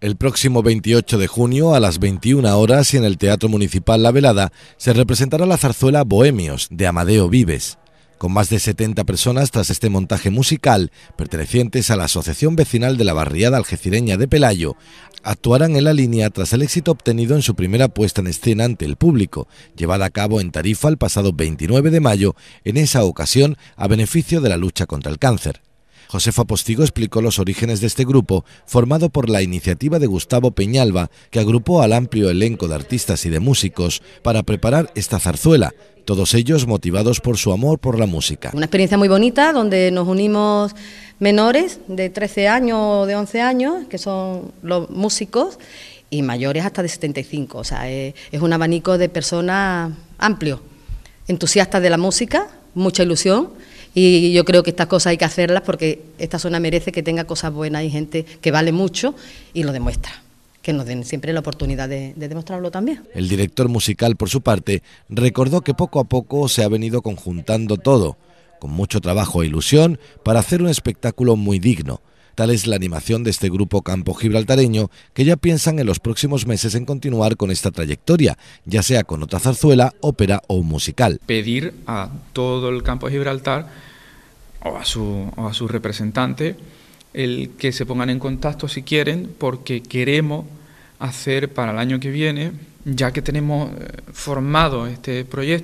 El próximo 28 de junio, a las 21 horas, y en el Teatro Municipal La Velada, se representará la zarzuela Bohemios, de Amadeo Vives. Con más de 70 personas tras este montaje musical, pertenecientes a la Asociación Vecinal de la Barriada Algecireña de Pelayo, actuarán en la línea tras el éxito obtenido en su primera puesta en escena ante el público, llevada a cabo en Tarifa el pasado 29 de mayo, en esa ocasión a beneficio de la lucha contra el cáncer. Josefa Postigo explicó los orígenes de este grupo, formado por la iniciativa de Gustavo Peñalba, que agrupó al amplio elenco de artistas y de músicos para preparar esta zarzuela, todos ellos motivados por su amor por la música. Una experiencia muy bonita donde nos unimos menores de 13 años o de 11 años, que son los músicos, y mayores hasta de 75. O sea, es, un abanico de personas amplio, entusiastas de la música, mucha ilusión y yo creo que estas cosas hay que hacerlas porque esta zona merece que tenga cosas buenas y gente que vale mucho y lo demuestra. Que nos den siempre la oportunidad de, de demostrarlo también. El director musical, por su parte, recordó que poco a poco se ha venido conjuntando todo, con mucho trabajo e ilusión, para hacer un espectáculo muy digno Tal es la animación de este grupo campo gibraltareño que ya piensan en los próximos meses en continuar con esta trayectoria, ya sea con otra zarzuela, ópera o musical. Pedir a todo el campo Gibraltar o a su, o a su representante el que se pongan en contacto si quieren, porque queremos hacer para el año que viene, ya que tenemos eh, formado este proyecto,